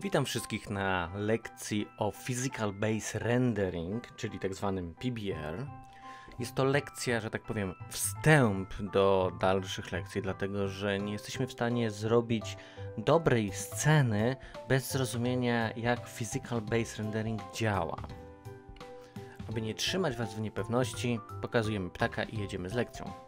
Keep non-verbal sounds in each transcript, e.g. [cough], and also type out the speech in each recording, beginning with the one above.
Witam wszystkich na lekcji o Physical Base Rendering, czyli tak zwanym PBR. Jest to lekcja, że tak powiem, wstęp do dalszych lekcji, dlatego że nie jesteśmy w stanie zrobić dobrej sceny bez zrozumienia, jak Physical Base Rendering działa. Aby nie trzymać Was w niepewności, pokazujemy ptaka i jedziemy z lekcją.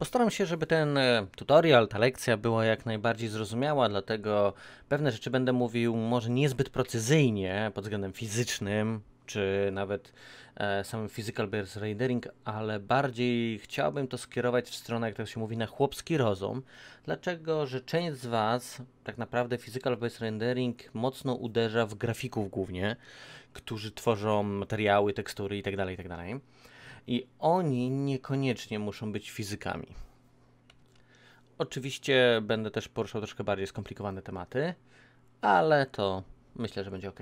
Postaram się, żeby ten e, tutorial, ta lekcja była jak najbardziej zrozumiała, dlatego pewne rzeczy będę mówił może niezbyt precyzyjnie pod względem fizycznym, czy nawet e, samym physical bears rendering, ale bardziej chciałbym to skierować w stronę, jak to się mówi, na chłopski rozum. Dlaczego, że część z Was, tak naprawdę physical bears rendering mocno uderza w grafików głównie, którzy tworzą materiały, tekstury itd., tak itd., tak i oni niekoniecznie muszą być fizykami. Oczywiście będę też poruszał troszkę bardziej skomplikowane tematy, ale to myślę, że będzie ok.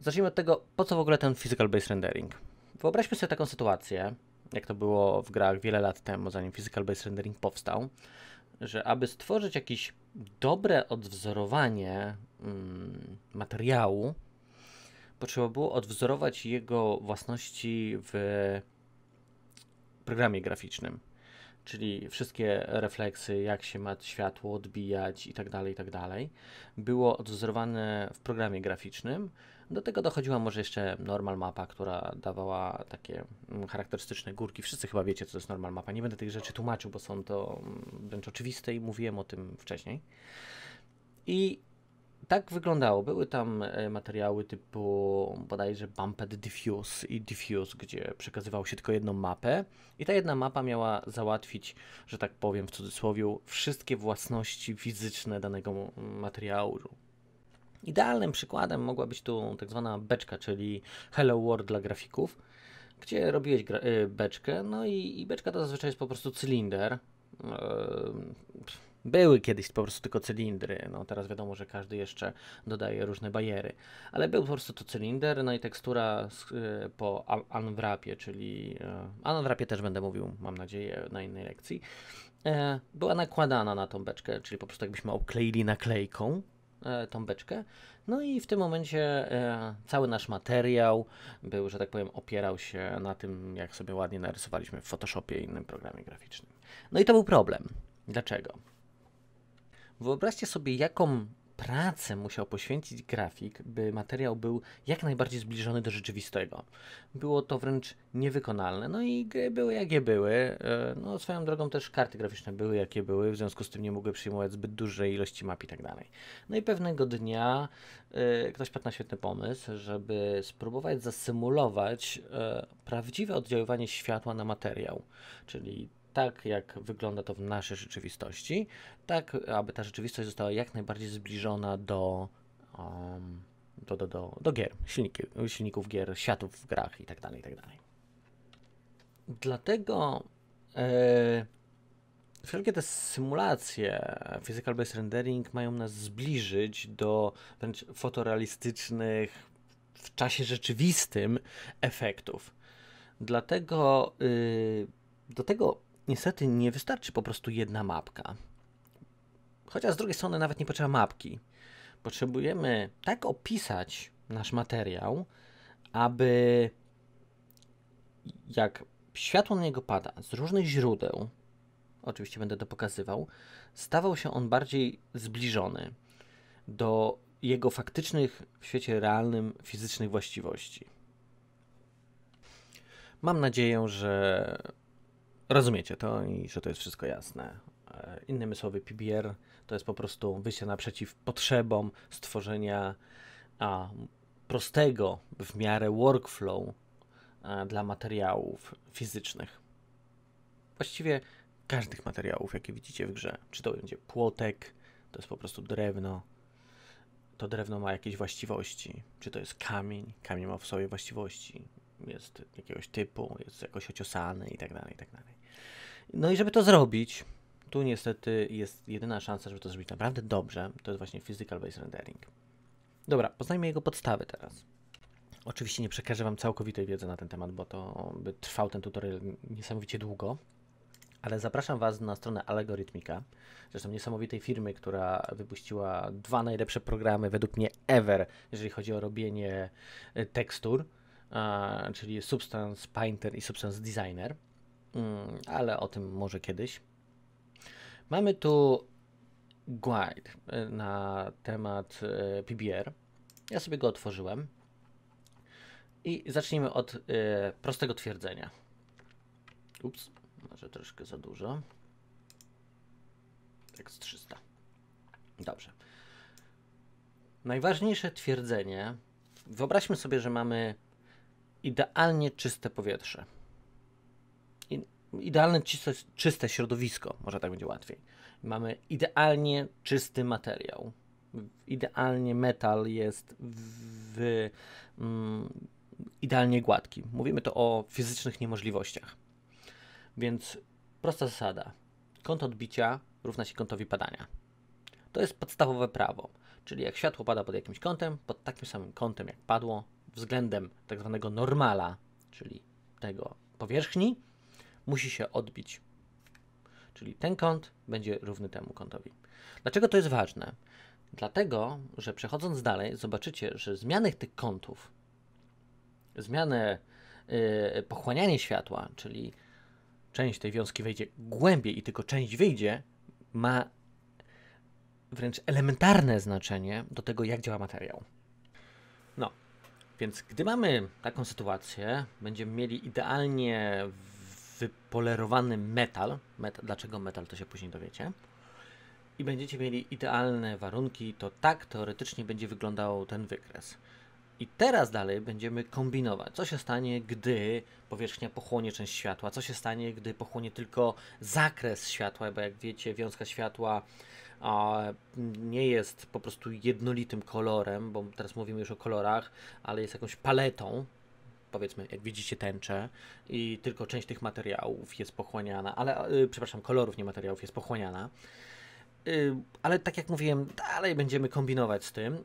Zacznijmy od tego, po co w ogóle ten physical base rendering. Wyobraźmy sobie taką sytuację, jak to było w grach wiele lat temu, zanim physical base rendering powstał, że aby stworzyć jakieś dobre odwzorowanie mm, materiału, potrzeba było odwzorować jego własności w programie graficznym. Czyli wszystkie refleksy, jak się ma światło odbijać i i tak dalej, tak dalej, było odwzorowane w programie graficznym. Do tego dochodziła może jeszcze normal mapa, która dawała takie mm, charakterystyczne górki. Wszyscy chyba wiecie, co to jest normal mapa. Nie będę tych rzeczy tłumaczył, bo są to mm, wręcz oczywiste i mówiłem o tym wcześniej. I tak wyglądało. Były tam e, materiały typu bodajże Bumped Diffuse i Diffuse, gdzie przekazywało się tylko jedną mapę. I ta jedna mapa miała załatwić, że tak powiem w cudzysłowie, wszystkie własności fizyczne danego materiału. Idealnym przykładem mogła być tu tak zwana beczka, czyli Hello World dla grafików, gdzie robiłeś e, beczkę, no i, i beczka to zazwyczaj jest po prostu cylinder, e, były kiedyś po prostu tylko cylindry, no teraz wiadomo, że każdy jeszcze dodaje różne bariery, ale był po prostu to cylinder, no i tekstura y, po unwrapie, czyli unwrapie y, też będę mówił, mam nadzieję, na innej lekcji, e, była nakładana na tą beczkę, czyli po prostu jakbyśmy okleili naklejką e, tą beczkę, no i w tym momencie e, cały nasz materiał był, że tak powiem, opierał się na tym, jak sobie ładnie narysowaliśmy w Photoshopie i innym programie graficznym. No i to był problem. Dlaczego? Wyobraźcie sobie, jaką pracę musiał poświęcić grafik, by materiał był jak najbardziej zbliżony do rzeczywistego. Było to wręcz niewykonalne. No i gry były jakie były. E, no swoją drogą też karty graficzne były jakie były, w związku z tym nie mogły przyjmować zbyt dużej ilości map i tak dalej. No i pewnego dnia e, ktoś padł na świetny pomysł, żeby spróbować zasymulować e, prawdziwe oddziaływanie światła na materiał, czyli tak jak wygląda to w naszej rzeczywistości, tak aby ta rzeczywistość została jak najbardziej zbliżona do, um, do, do, do, do gier, silniki, silników gier, światów w grach i tak i tak dalej tak dalej. Dlatego yy, wszelkie te symulacje physical based rendering mają nas zbliżyć do wręcz fotorealistycznych w czasie rzeczywistym efektów. Dlatego y, do tego niestety nie wystarczy po prostu jedna mapka. Chociaż z drugiej strony nawet nie potrzeba mapki. Potrzebujemy tak opisać nasz materiał, aby jak światło na niego pada z różnych źródeł, oczywiście będę to pokazywał, stawał się on bardziej zbliżony do jego faktycznych w świecie realnym fizycznych właściwości. Mam nadzieję, że rozumiecie to i że to jest wszystko jasne. E, innymi słowy, PBR to jest po prostu wyjście naprzeciw potrzebom stworzenia a, prostego w miarę workflow a, e, dla materiałów fizycznych. Właściwie każdych materiałów, jakie widzicie w grze. Czy to będzie płotek, to jest po prostu drewno, to drewno ma jakieś właściwości. Czy to jest kamień, kamień ma w sobie właściwości, jest jakiegoś typu, jest jakoś ociosany i tak dalej, i tak dalej. No i żeby to zrobić, tu niestety jest jedyna szansa, żeby to zrobić naprawdę dobrze, to jest właśnie physical based rendering. Dobra, poznajmy jego podstawy teraz. Oczywiście nie przekażę Wam całkowitej wiedzy na ten temat, bo to by trwał ten tutorial niesamowicie długo, ale zapraszam Was na stronę Algorytmika, zresztą niesamowitej firmy, która wypuściła dwa najlepsze programy według mnie ever, jeżeli chodzi o robienie y, tekstur, czyli Substance Painter i Substance Designer. Mm, ale o tym może kiedyś. Mamy tu guide y, na temat y, PBR. Ja sobie go otworzyłem. I zacznijmy od y, prostego twierdzenia. Ups, może troszkę za dużo. Tekst 300. Dobrze. Najważniejsze twierdzenie. Wyobraźmy sobie, że mamy idealnie czyste powietrze idealne czyste, czyste środowisko, może tak będzie łatwiej. Mamy idealnie czysty materiał. Idealnie metal jest w, mm, idealnie gładki. Mówimy to o fizycznych niemożliwościach. Więc prosta zasada. Kąt odbicia równa się kątowi padania. To jest podstawowe prawo. Czyli jak światło pada pod jakimś kątem, pod takim samym kątem jak padło, względem tak zwanego normala, czyli tego powierzchni, musi się odbić. Czyli ten kąt będzie równy temu kątowi. Dlaczego to jest ważne? Dlatego, że przechodząc dalej, zobaczycie, że zmiany tych kątów, zmianę yy, pochłanianie światła, czyli część tej wiązki wejdzie głębiej i tylko część wyjdzie, ma wręcz elementarne znaczenie do tego, jak działa materiał. No, więc gdy mamy taką sytuację, będziemy mieli idealnie wypolerowany metal. Dlaczego metal, to się później dowiecie. I będziecie mieli idealne warunki, to tak teoretycznie będzie wyglądał ten wykres. I teraz dalej będziemy kombinować, co się stanie, gdy powierzchnia pochłonie część światła, co się stanie, gdy pochłonie tylko zakres światła, bo jak wiecie, wiązka światła a, nie jest po prostu jednolitym kolorem, bo teraz mówimy już o kolorach, ale jest jakąś paletą powiedzmy, jak widzicie, tęczę i tylko część tych materiałów jest pochłaniana, ale, yy, przepraszam, kolorów, nie materiałów, jest pochłaniana. Yy, ale tak jak mówiłem, dalej będziemy kombinować z tym.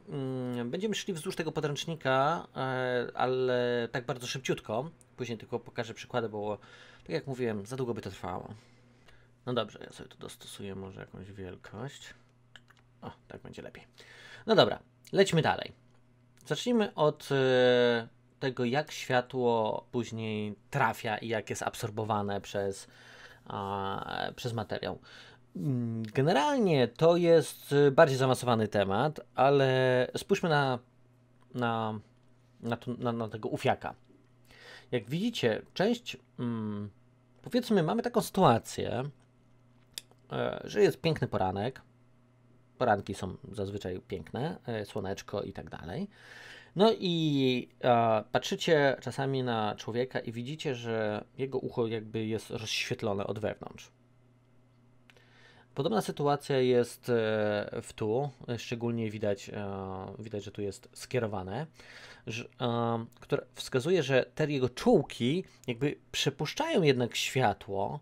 Yy, będziemy szli wzdłuż tego podręcznika, e, ale tak bardzo szybciutko. Później tylko pokażę przykłady, bo tak jak mówiłem, za długo by to trwało. No dobrze, ja sobie tu dostosuję może jakąś wielkość. O, tak będzie lepiej. No dobra, lećmy dalej. Zacznijmy od tego, jak światło później trafia i jak jest absorbowane przez, przez materiał. Mm, generalnie to jest y, bardziej zaawansowany temat, ale spójrzmy na, na, na, to, na, na tego ufiaka. Jak widzicie, część, mm, powiedzmy, mamy taką sytuację, e, że jest piękny poranek. Poranki są zazwyczaj piękne, e, słoneczko i tak dalej. No i e, patrzycie czasami na człowieka i widzicie, że jego ucho jakby jest rozświetlone od wewnątrz. Podobna sytuacja jest e, w tu, szczególnie widać, e, widać że tu jest skierowane, e, które wskazuje, że te jego czułki jakby przepuszczają jednak światło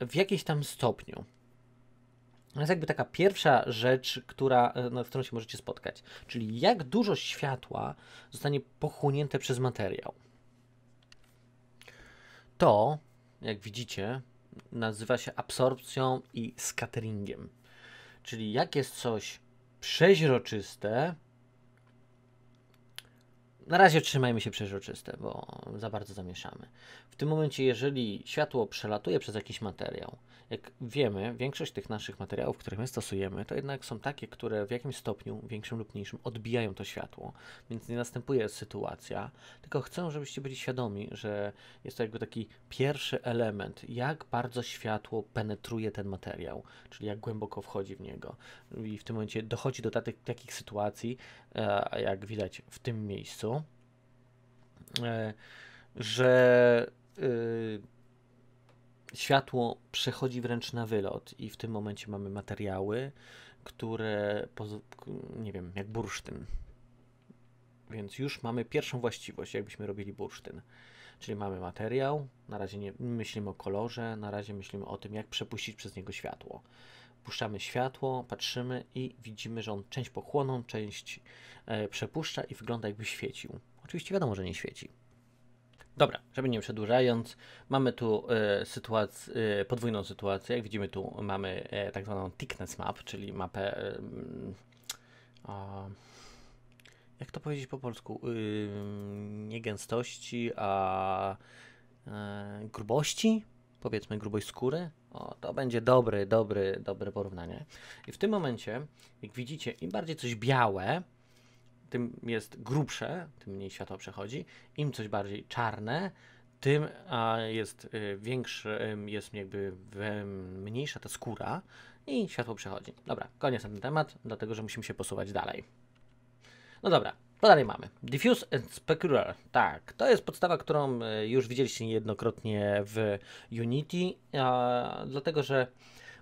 w jakimś tam stopniu. To jest jakby taka pierwsza rzecz, która, e, no, w którą się możecie spotkać. Czyli jak dużo światła zostanie pochłonięte przez materiał. To, jak widzicie, nazywa się absorpcją i scatteringiem. Czyli jak jest coś przeźroczyste, na razie trzymajmy się przeźroczyste, bo za bardzo zamieszamy. W tym momencie, jeżeli światło przelatuje przez jakiś materiał, jak wiemy, większość tych naszych materiałów, które my stosujemy, to jednak są takie, które w jakimś stopniu, większym lub mniejszym, odbijają to światło. Więc nie następuje sytuacja, tylko chcę, żebyście byli świadomi, że jest to jakby taki pierwszy element, jak bardzo światło penetruje ten materiał, czyli jak głęboko wchodzi w niego. I w tym momencie dochodzi do takich sytuacji, e, jak widać w tym miejscu, E, że e, światło przechodzi wręcz na wylot i w tym momencie mamy materiały, które, nie wiem, jak bursztyn. Więc już mamy pierwszą właściwość, jakbyśmy robili bursztyn. Czyli mamy materiał, na razie nie myślimy o kolorze, na razie myślimy o tym, jak przepuścić przez niego światło. Puszczamy światło, patrzymy i widzimy, że on część pochłoną, część e, przepuszcza i wygląda jakby świecił. Oczywiście wiadomo, że nie świeci. Dobra, żeby nie przedłużając, mamy tu e, sytuację e, podwójną sytuację. Jak widzimy, tu mamy e, tak zwaną thickness map, czyli mapę. O, jak to powiedzieć po polsku? nie gęstości, a grubości, powiedzmy grubość skóry. O, to będzie dobry, dobry, dobre porównanie. I w tym momencie, jak widzicie, im bardziej coś białe, tym jest grubsze, tym mniej światło przechodzi. Im coś bardziej czarne, tym a jest y, większy, jest jakby mniejsza ta skóra i światło przechodzi. Dobra, koniec na ten temat, dlatego że musimy się posuwać dalej. No dobra, to dalej mamy. Diffuse and Specular. Tak, to jest podstawa, którą y, już widzieliście niejednokrotnie w Unity, a, dlatego że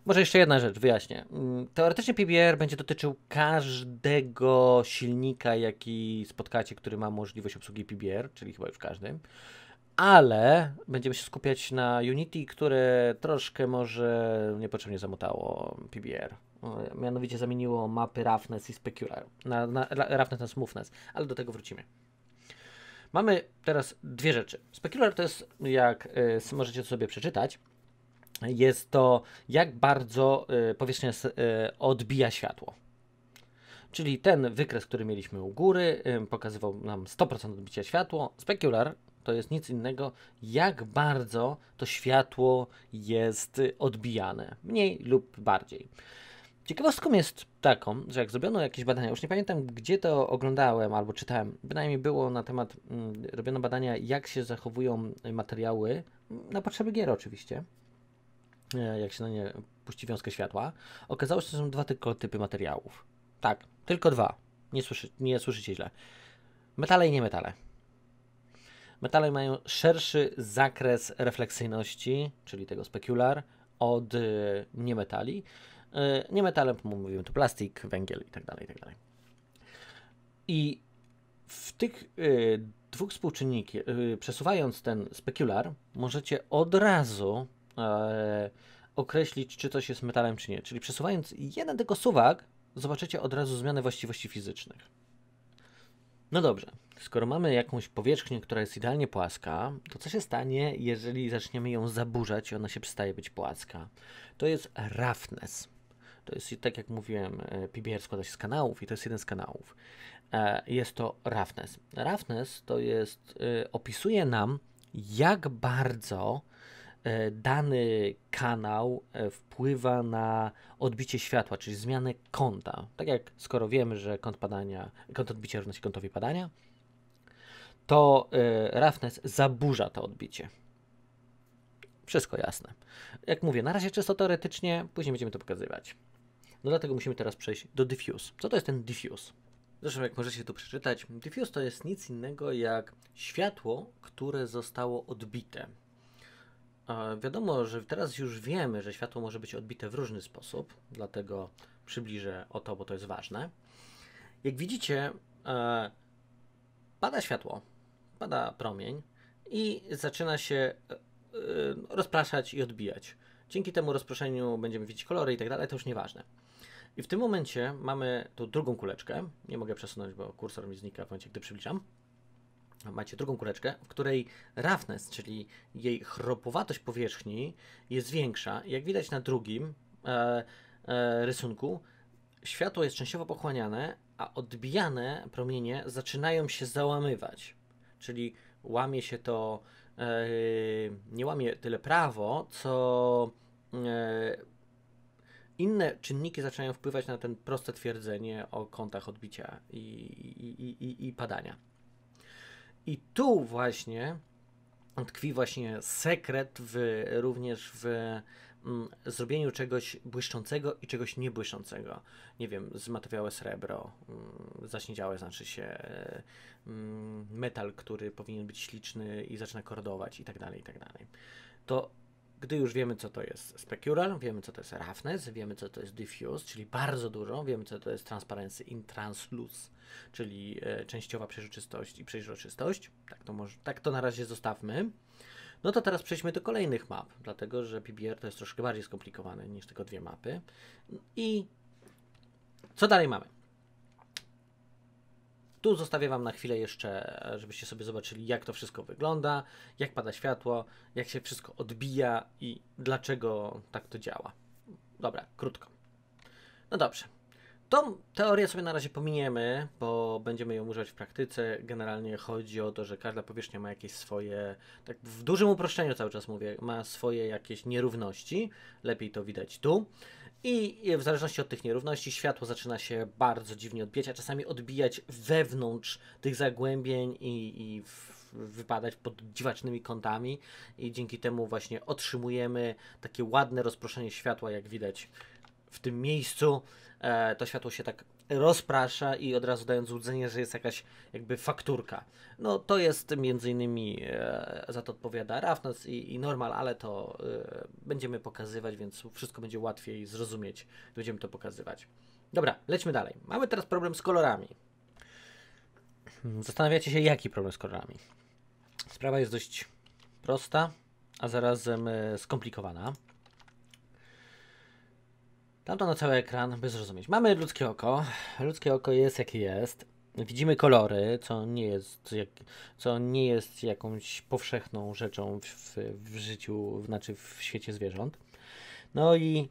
może jeszcze jedna rzecz wyjaśnię. Mm, teoretycznie PBR będzie dotyczył każdego silnika, jaki spotkacie, który ma możliwość obsługi PBR, czyli chyba już każdym. Ale będziemy się skupiać na Unity, które troszkę może niepotrzebnie zamotało PBR. Mm, mianowicie zamieniło mapy Roughness i Specular na, na, na Roughness na Smoothness, ale do tego wrócimy. Mamy teraz dwie rzeczy. Specular to jest, jak y, możecie sobie przeczytać, jest to, jak bardzo y, powierzchnia y, odbija światło. Czyli ten wykres, który mieliśmy u góry, y, pokazywał nam 100% odbicia światła. Specular to jest nic innego, jak bardzo to światło jest odbijane, mniej lub bardziej. Ciekawostką jest taką, że jak zrobiono jakieś badania, już nie pamiętam gdzie to oglądałem albo czytałem, bynajmniej było na temat, mm, robiono badania, jak się zachowują materiały, mm, na potrzeby gier oczywiście, E, jak się na nie puści wiązkę światła, okazało się, że są dwa tylko typy materiałów. Tak, tylko dwa. Nie, słyszy, nie słyszycie źle. Metale i niemetale. Metale mają szerszy zakres refleksyjności, czyli tego spekular, od e, niemetali. Y, e, niemetale, mówimy tu plastik, węgiel itd. Tak itd. Tak I w tych y, dwóch współczynnikach, przesuwając ten spekular, możecie od razu E, określić, czy coś jest metalem, czy nie. Czyli przesuwając jeden tylko suwak, zobaczycie od razu zmianę właściwości fizycznych. No dobrze, skoro mamy jakąś powierzchnię, która jest idealnie płaska, to co się stanie, jeżeli zaczniemy ją zaburzać i ona się przestaje być płaska? To jest roughness. To jest, tak jak mówiłem, e, PBR składa się z kanałów i to jest jeden z kanałów. E, jest to roughness. Roughness to jest, opisuje nam, jak bardzo E, dany kanał e, wpływa na odbicie światła, czyli zmianę kąta. Tak jak skoro wiemy, że kąt padania, kąt odbicia równa się kątowi padania, to e, roughness zaburza to odbicie. Wszystko jasne. Jak mówię, na razie czysto teoretycznie, później będziemy to pokazywać. No dlatego musimy teraz przejść do diffuse. Co to jest ten diffuse? Zresztą jak możecie tu przeczytać, diffuse to jest nic innego jak światło, które zostało odbite. Wiadomo, że teraz już wiemy, że światło może być odbite w różny sposób, dlatego przybliżę o to, bo to jest ważne. Jak widzicie, e, pada światło, pada promień i zaczyna się e, e, rozpraszać i odbijać. Dzięki temu rozproszeniu będziemy widzieć kolory i tak dalej, to już nieważne. I w tym momencie mamy tu drugą kuleczkę. Nie mogę przesunąć, bo kursor mi znika w momencie, gdy przybliżam macie drugą kuleczkę, w której roughness, czyli jej chropowatość powierzchni jest większa. Jak widać na drugim e, e, rysunku, światło jest częściowo pochłaniane, a odbijane promienie zaczynają się załamywać. Czyli łamie się to, e, nie łamie tyle prawo, co e, inne czynniki zaczynają wpływać na ten proste twierdzenie o kątach odbicia i, i, i, i padania. I tu właśnie tkwi właśnie sekret w, również w mm, zrobieniu czegoś błyszczącego i czegoś niebłyszczącego. Nie wiem, z srebro, mm, zaśniedziałe znaczy się e, mm, metal, który powinien być śliczny i zaczyna kordować i tak dalej, i tak dalej. To gdy już wiemy, co to jest specular, wiemy, co to jest roughness, wiemy, co to jest diffuse, czyli bardzo dużo, wiemy, co to jest transparency in translucent, czyli e, częściowa przeźroczystość i przeźroczystość, tak to, może, tak to na razie zostawmy. No to teraz przejdźmy do kolejnych map, dlatego że PBR to jest troszkę bardziej skomplikowane niż tylko dwie mapy. I co dalej mamy? Tu zostawię Wam na chwilę jeszcze, żebyście sobie zobaczyli, jak to wszystko wygląda, jak pada światło, jak się wszystko odbija i dlaczego tak to działa. Dobra, krótko. No dobrze. Tą teorię sobie na razie pominiemy, bo będziemy ją używać w praktyce. Generalnie chodzi o to, że każda powierzchnia ma jakieś swoje, tak w dużym uproszczeniu cały czas mówię, ma swoje jakieś nierówności. Lepiej to widać tu. I w zależności od tych nierówności światło zaczyna się bardzo dziwnie odbijać, a czasami odbijać wewnątrz tych zagłębień i, i w, wypadać pod dziwacznymi kątami i dzięki temu właśnie otrzymujemy takie ładne rozproszenie światła, jak widać w tym miejscu. E, to światło się tak rozprasza i od razu dając złudzenie, że jest jakaś jakby fakturka. No to jest między innymi e, za to odpowiada Rafnos i, i Normal, ale to e, będziemy pokazywać, więc wszystko będzie łatwiej zrozumieć, będziemy to pokazywać. Dobra, lećmy dalej. Mamy teraz problem z kolorami. Hmm, zastanawiacie się, jaki problem z kolorami? Sprawa jest dość prosta, a zarazem e, skomplikowana. Tamto na cały ekran, by zrozumieć. Mamy ludzkie oko. Ludzkie oko jest jakie jest. Widzimy kolory, co nie jest, jak, co nie jest jakąś powszechną rzeczą w, w, w życiu, znaczy w świecie zwierząt. No i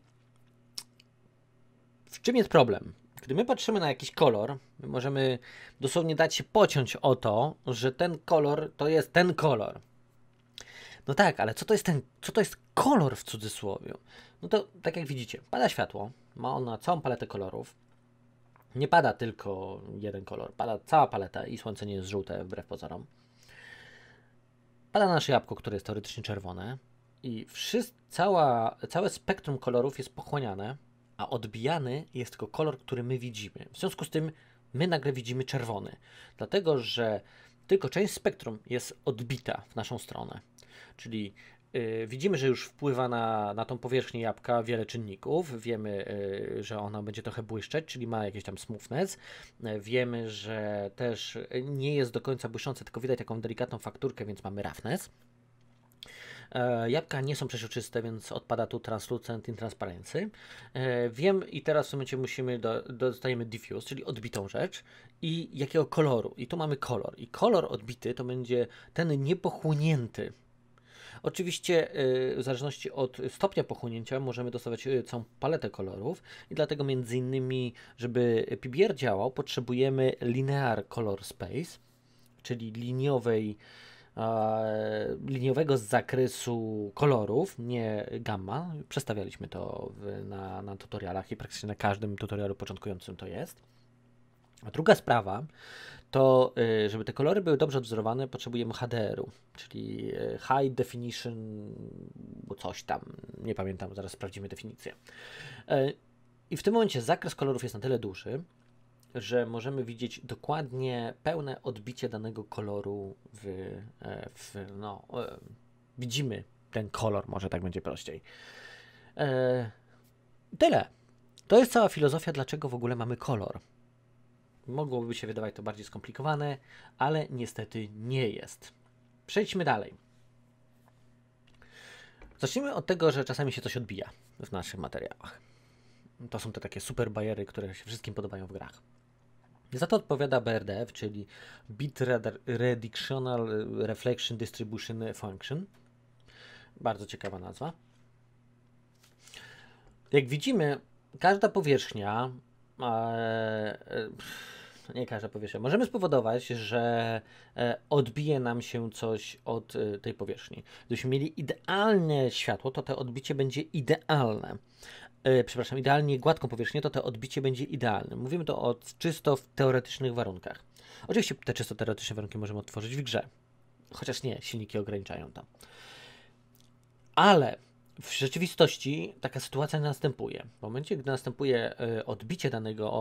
w czym jest problem? Gdy my patrzymy na jakiś kolor, możemy dosłownie dać się pociąć o to, że ten kolor to jest ten kolor. No tak, ale co to jest ten, co to jest kolor w cudzysłowie? No to tak jak widzicie, pada światło, ma ona całą paletę kolorów. Nie pada tylko jeden kolor, pada cała paleta i słońce nie jest żółte wbrew pozorom. Pada nasze jabłko, które jest teoretycznie czerwone i cała, całe spektrum kolorów jest pochłaniane, a odbijany jest tylko kolor, który my widzimy. W związku z tym my nagle widzimy czerwony, dlatego że tylko część spektrum jest odbita w naszą stronę. Czyli y, widzimy, że już wpływa na, na tą powierzchnię jabłka wiele czynników. Wiemy, y, że ona będzie trochę błyszczeć, czyli ma jakieś tam smoothness. Y, wiemy, że też nie jest do końca błyszczące, tylko widać taką delikatną fakturkę, więc mamy roughness. E, jabłka nie są przeźroczyste, więc odpada tu translucent i transparency. E, wiem i teraz w momencie musimy, do, dostajemy diffuse, czyli odbitą rzecz i jakiego koloru. I tu mamy kolor. I kolor odbity to będzie ten niepochłonięty. Oczywiście e, w zależności od stopnia pochłonięcia możemy dostawać całą paletę kolorów i dlatego między innymi, żeby PBR działał, potrzebujemy linear color space, czyli liniowej E, liniowego zakresu kolorów, nie gamma. Przestawialiśmy to w, na, na tutorialach i praktycznie na każdym tutorialu początkującym to jest. A druga sprawa to, y, żeby te kolory były dobrze odwzorowane, potrzebujemy HDR-u, czyli y, High Definition, bo coś tam, nie pamiętam, zaraz sprawdzimy definicję. E, I w tym momencie zakres kolorów jest na tyle duży, że możemy widzieć dokładnie pełne odbicie danego koloru w, e, w no, e, widzimy ten kolor, może tak będzie prościej. E, tyle. To jest cała filozofia, dlaczego w ogóle mamy kolor. Mogłoby się wydawać to bardziej skomplikowane, ale niestety nie jest. Przejdźmy dalej. Zacznijmy od tego, że czasami się coś odbija w naszych materiałach. To są te takie super bajery, które się wszystkim podobają w grach. Za to odpowiada BRDF, czyli Bit Redirectional Reflection Distribution Function. Bardzo ciekawa nazwa. Jak widzimy, każda powierzchnia, e, e, nie każda powierzchnia, możemy spowodować, że e, odbije nam się coś od tej powierzchni. Gdybyśmy mieli idealne światło, to to odbicie będzie idealne. E, przepraszam, idealnie gładką powierzchnię, to to odbicie będzie idealne. Mówimy to o czysto w teoretycznych warunkach. Oczywiście te czysto teoretyczne warunki możemy otworzyć w grze, chociaż nie, silniki ograniczają to. Ale w rzeczywistości taka sytuacja następuje. W momencie, gdy następuje e, odbicie danego,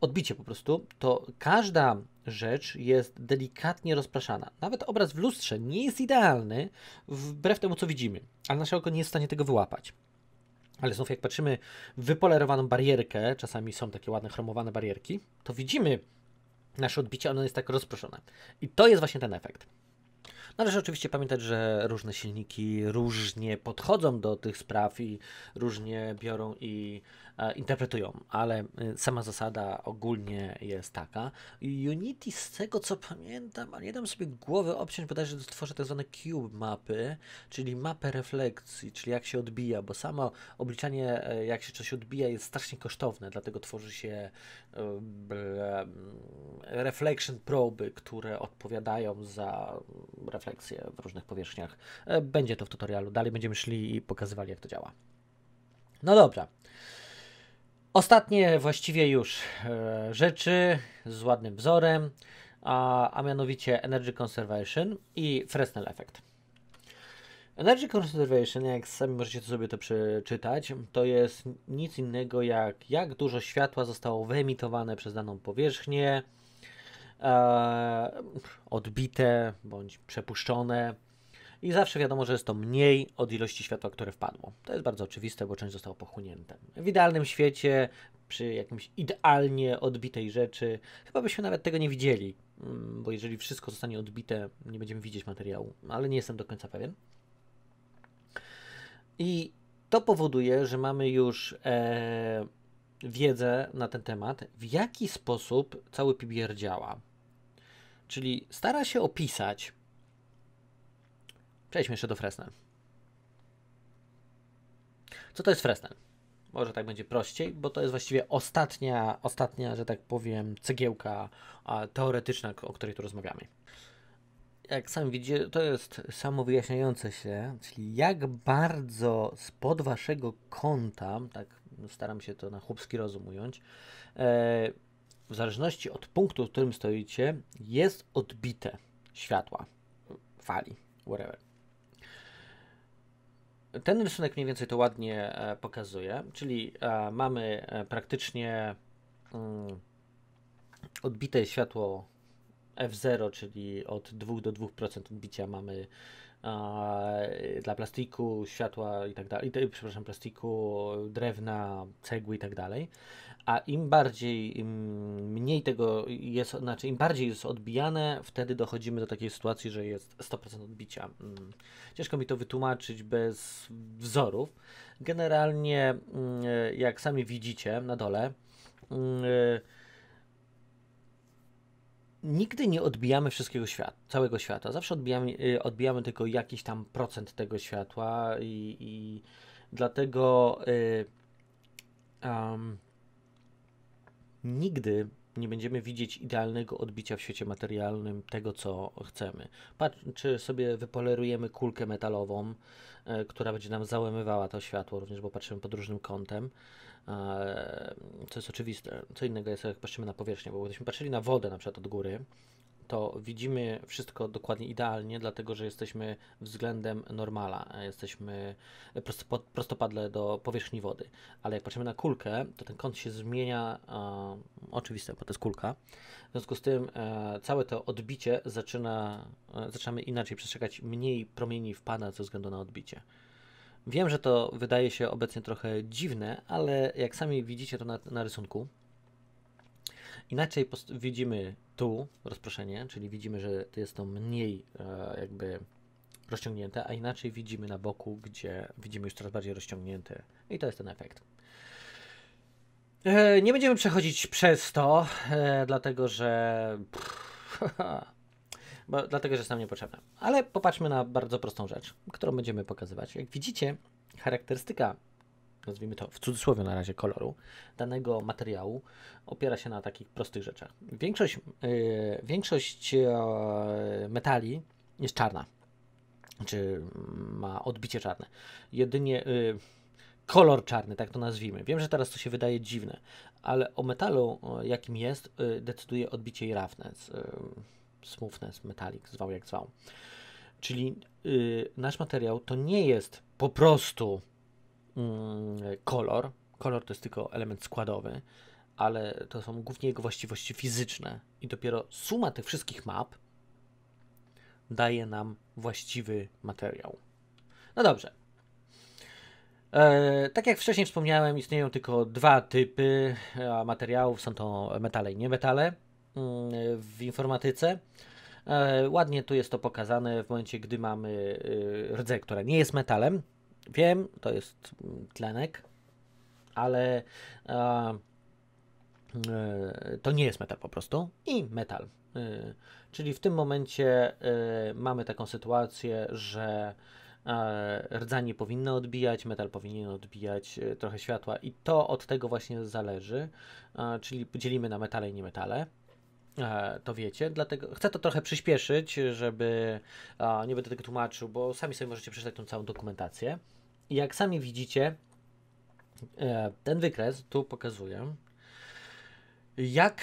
odbicie po prostu, to każda rzecz jest delikatnie rozpraszana. Nawet obraz w lustrze nie jest idealny, wbrew temu co widzimy, ale nasze oko nie jest w stanie tego wyłapać. Ale znów jak patrzymy w wypolerowaną barierkę, czasami są takie ładne chromowane barierki, to widzimy nasze odbicie, ono jest tak rozproszone. I to jest właśnie ten efekt. Należy oczywiście pamiętać, że różne silniki różnie podchodzą do tych spraw i różnie biorą i E, interpretują, ale e, sama zasada ogólnie jest taka. Unity, z tego co pamiętam, ale nie dam sobie głowy obciąć, że tworzy tak zwane cube mapy, czyli mapę refleksji, czyli jak się odbija, bo samo obliczanie, e, jak się coś odbija, jest strasznie kosztowne, dlatego tworzy się mm, reflection proby, które odpowiadają za refleksję w różnych powierzchniach. Będzie to w tutorialu, dalej będziemy szli i pokazywali, jak to działa. No dobra. Ostatnie właściwie już e, rzeczy z ładnym wzorem, a, a mianowicie Energy Conservation i Fresnel Effect. Energy Conservation, jak sami możecie sobie to przeczytać, to jest nic innego jak jak dużo światła zostało wyemitowane przez daną powierzchnię, e, odbite bądź przepuszczone i zawsze wiadomo, że jest to mniej od ilości światła, które wpadło. To jest bardzo oczywiste, bo część została pochłonięta. W idealnym świecie, przy jakimś idealnie odbitej rzeczy, chyba byśmy nawet tego nie widzieli, mm, bo jeżeli wszystko zostanie odbite, nie będziemy widzieć materiału, ale nie jestem do końca pewien. I to powoduje, że mamy już e, wiedzę na ten temat, w jaki sposób cały PBR działa. Czyli stara się opisać Przejdźmy jeszcze do Fresnel. Co to jest Fresnel? Może tak będzie prościej, bo to jest właściwie ostatnia, ostatnia, że tak powiem, cegiełka teoretyczna, o której tu rozmawiamy. Jak sam widzicie, to jest samo wyjaśniające się, czyli jak bardzo spod waszego kąta, tak staram się to na chłopski rozum ująć, e, w zależności od punktu, w którym stoicie, jest odbite światła, fali, whatever ten rysunek mniej więcej to ładnie e, pokazuje, czyli e, mamy e, praktycznie mm, odbite światło F0, czyli od 2 do 2% odbicia mamy Y, dla plastiku, światła i tak dalej, przepraszam, plastiku, drewna, cegły i tak dalej. A im bardziej, im mniej tego jest, znaczy im bardziej jest odbijane, wtedy dochodzimy do takiej sytuacji, że jest 100% odbicia. Mm. Ciężko mi to wytłumaczyć bez wzorów. Generalnie, mm, y, jak sami widzicie na dole, mm, y, nigdy nie odbijamy wszystkiego świata, całego świata. Zawsze odbijamy, y, odbijamy tylko jakiś tam procent tego światła i, i dlatego y, um, nigdy nie będziemy widzieć idealnego odbicia w świecie materialnym tego, co chcemy. Patrz, czy sobie wypolerujemy kulkę metalową, y, która będzie nam załamywała to światło, również bo patrzymy pod różnym kątem co jest oczywiste. Co innego jest, jak patrzymy na powierzchnię, bo gdybyśmy patrzyli na wodę na przykład od góry, to widzimy wszystko dokładnie idealnie, dlatego że jesteśmy względem normala, jesteśmy prostopadle do powierzchni wody. Ale jak patrzymy na kulkę, to ten kąt się zmienia, e, oczywiste, bo to jest kulka. W związku z tym e, całe to odbicie zaczyna, e, zaczynamy inaczej przestrzegać, mniej promieni wpada ze względu na odbicie. Wiem, że to wydaje się obecnie trochę dziwne, ale jak sami widzicie to na, na rysunku, inaczej widzimy tu rozproszenie, czyli widzimy, że to jest to mniej e, jakby rozciągnięte, a inaczej widzimy na boku, gdzie widzimy już coraz bardziej rozciągnięte. I to jest ten efekt. E, nie będziemy przechodzić przez to, e, dlatego że... Pff, [laughs] bo, dlatego, że są niepotrzebne. Ale popatrzmy na bardzo prostą rzecz, którą będziemy pokazywać. Jak widzicie, charakterystyka, nazwijmy to w cudzysłowie na razie, koloru danego materiału opiera się na takich prostych rzeczach. Większość, yy, większość yy, metali jest czarna, czy ma odbicie czarne. Jedynie... Yy, kolor czarny, tak to nazwijmy. Wiem, że teraz to się wydaje dziwne, ale o metalu, jakim jest, y, decyduje odbicie i roughness smoothness, metalik, zwał jak zwał. Czyli y, nasz materiał to nie jest po prostu mm, kolor. Kolor to jest tylko element składowy, ale to są głównie jego właściwości fizyczne. I dopiero suma tych wszystkich map daje nam właściwy materiał. No dobrze. E, tak jak wcześniej wspomniałem, istnieją tylko dwa typy materiałów. Są to metale i niemetale. Mm, w informatyce. E, ładnie tu jest to pokazane w momencie, gdy mamy e, rdzę, która nie jest metalem. Wiem, to jest mm, tlenek, ale e, to nie jest metal po prostu i metal. Czyli w tym momencie mamy taką sytuację, że rdza nie powinna odbijać, metal powinien odbijać trochę światła i to od tego właśnie zależy, czyli dzielimy na metale i nie metale. E, to wiecie, dlatego chcę to trochę przyspieszyć, żeby nie będę tego tłumaczył, bo sami sobie możecie przeczytać tą całą dokumentację. I jak sami widzicie, e, ten wykres tu pokazuję, jak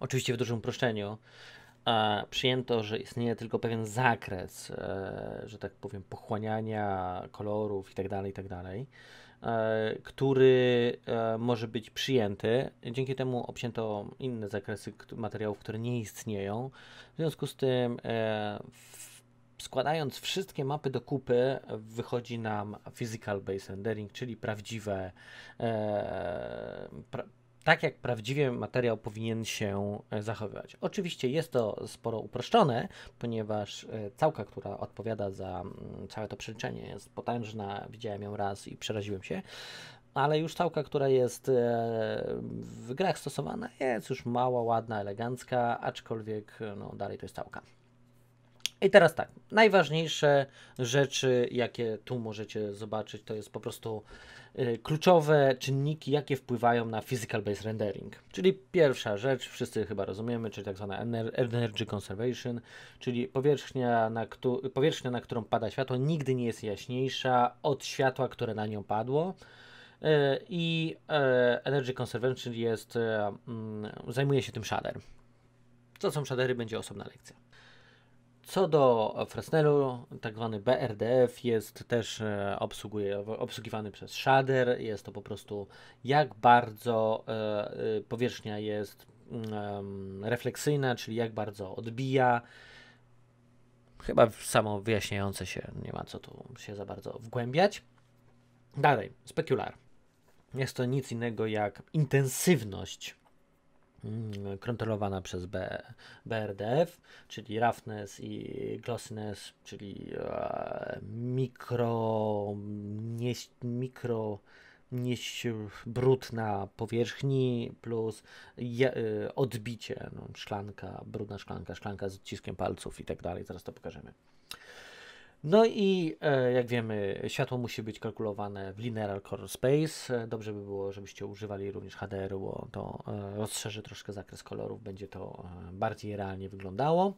oczywiście w dużym uproszczeniu przyjęto, że istnieje tylko pewien zakres, e, że tak powiem, pochłaniania kolorów itd., tak itd., tak E, który e, może być przyjęty. Dzięki temu obcięto inne zakresy materiałów, które nie istnieją. W związku z tym, e, składając wszystkie mapy do kupy, wychodzi nam physical base rendering, czyli prawdziwe. Pra tak jak prawdziwie materiał powinien się e, zachowywać. Oczywiście jest to sporo uproszczone, ponieważ e, całka, która odpowiada za mm, całe to przeliczenie jest potężna, widziałem ją raz i przeraziłem się, ale już całka, która jest e, w grach stosowana jest już mała, ładna, elegancka, aczkolwiek no, dalej to jest całka. I teraz tak, najważniejsze rzeczy, jakie tu możecie zobaczyć, to jest po prostu Y, kluczowe czynniki, jakie wpływają na physical base rendering. Czyli pierwsza rzecz, wszyscy chyba rozumiemy, czyli tak zwana energy conservation, czyli powierzchnia na, powierzchnia, na którą pada światło, nigdy nie jest jaśniejsza od światła, które na nią padło. Y, I y, energy conservation jest, mm, zajmuje się tym shader. Co są shadery, będzie osobna lekcja. Co do Fresnelu, tak zwany BRDF jest też e, obsługuje, obsługiwany przez shader. Jest to po prostu jak bardzo e, e, powierzchnia jest mm, refleksyjna, czyli jak bardzo odbija. Chyba samo wyjaśniające się, nie ma co tu się za bardzo wgłębiać. Dalej, spekular. Jest to nic innego jak intensywność Mm, kontrolowana przez B, BRDF, czyli roughness i glossiness, czyli e, mikro, nie, mikro nieść brud na powierzchni plus je, e, odbicie, no, szklanka, brudna szklanka, szklanka z odciskiem palców i tak dalej, zaraz to pokażemy. No i e, jak wiemy, światło musi być kalkulowane w Linear color Space. E, dobrze by było, żebyście używali również HDR-u, bo to e, rozszerzy troszkę zakres kolorów, będzie to bardziej realnie wyglądało.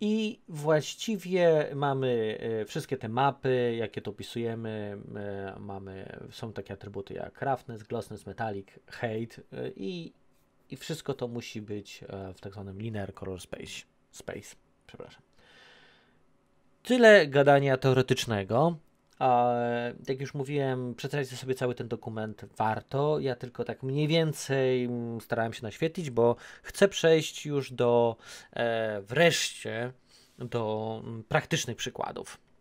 I właściwie mamy wszystkie te mapy, jakie to opisujemy. Mamy, są takie atrybuty jak roughness, glossness, metallic, hate i, i wszystko to musi być w tak zwanym linear color space. space przepraszam. Tyle gadania teoretycznego. a Jak już mówiłem, przeczytajcie sobie cały ten dokument, warto. Ja tylko tak mniej więcej mm, starałem się naświetlić, bo chcę przejść już do e, wreszcie do mm, praktycznych przykładów.